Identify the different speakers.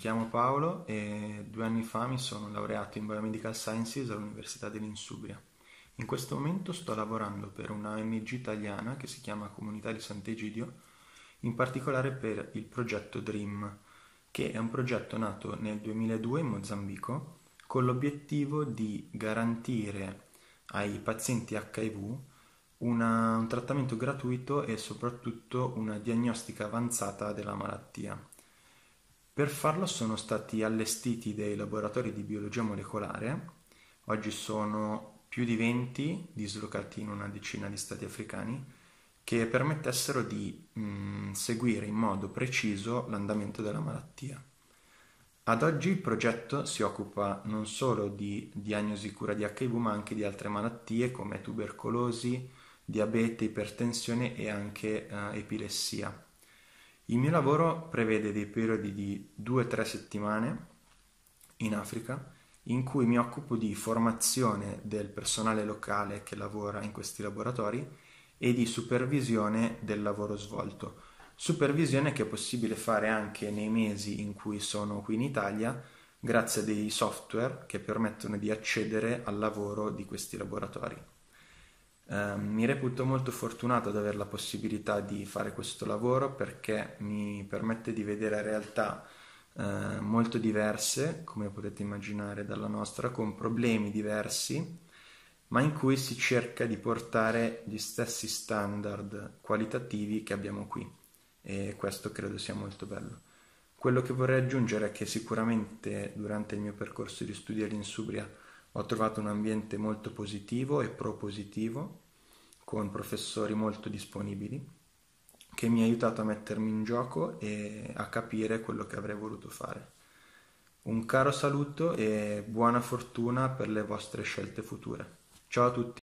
Speaker 1: chiamo Paolo e due anni fa mi sono laureato in Biomedical Sciences all'Università dell'Insubria. In questo momento sto lavorando per una ONG italiana che si chiama Comunità di Sant'Egidio, in particolare per il progetto DREAM, che è un progetto nato nel 2002 in Mozambico con l'obiettivo di garantire ai pazienti HIV una, un trattamento gratuito e soprattutto una diagnostica avanzata della malattia. Per farlo sono stati allestiti dei laboratori di biologia molecolare, oggi sono più di 20 dislocati in una decina di stati africani, che permettessero di mh, mm, seguire in modo preciso l'andamento della malattia. Ad oggi il progetto si occupa non solo di diagnosi e cura di HIV ma anche di altre malattie come tubercolosi, diabete, ipertensione e anche eh, epilessia. Il mio lavoro prevede dei periodi di 2-3 settimane in Africa in cui mi occupo di formazione del personale locale che lavora in questi laboratori e di supervisione del lavoro svolto. Supervisione che è possibile fare anche nei mesi in cui sono qui in Italia grazie a dei software che permettono di accedere al lavoro di questi laboratori. Ehm, mi reputo molto fortunato ad avere la possibilità di fare questo lavoro perché mi permette di vedere realtà eh, molto diverse, come potete immaginare, dalla nostra, con problemi diversi ma in cui si cerca di portare gli stessi standard qualitativi che abbiamo qui e questo credo sia molto bello. Quello che vorrei aggiungere è che sicuramente durante il mio percorso di studi all'Insubria ho trovato un ambiente molto positivo e propositivo, con professori molto disponibili, che mi ha aiutato a mettermi in gioco e a capire quello che avrei voluto fare. Un caro saluto e buona fortuna per le vostre scelte future. Ciao a tutti!